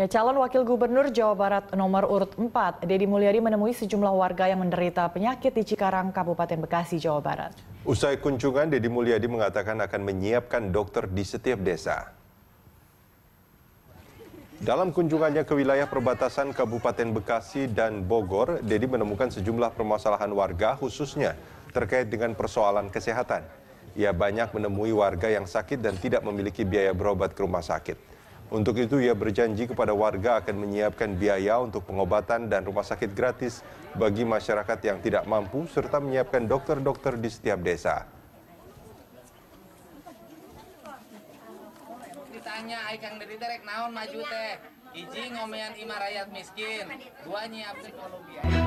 Ya, calon wakil gubernur Jawa Barat nomor urut 4, Deddy Mulyadi menemui sejumlah warga yang menderita penyakit di Cikarang, Kabupaten Bekasi, Jawa Barat. Usai kunjungan, Deddy Mulyadi mengatakan akan menyiapkan dokter di setiap desa. Dalam kunjungannya ke wilayah perbatasan Kabupaten Bekasi dan Bogor, Deddy menemukan sejumlah permasalahan warga khususnya terkait dengan persoalan kesehatan. Ia banyak menemui warga yang sakit dan tidak memiliki biaya berobat ke rumah sakit. Untuk itu ia berjanji kepada warga akan menyiapkan biaya untuk pengobatan dan rumah sakit gratis bagi masyarakat yang tidak mampu serta menyiapkan dokter-dokter di setiap desa. Ditanya Aikang dari terek naon maju teh, izin ngomean ima rakyat miskin, dua nyiap biaya.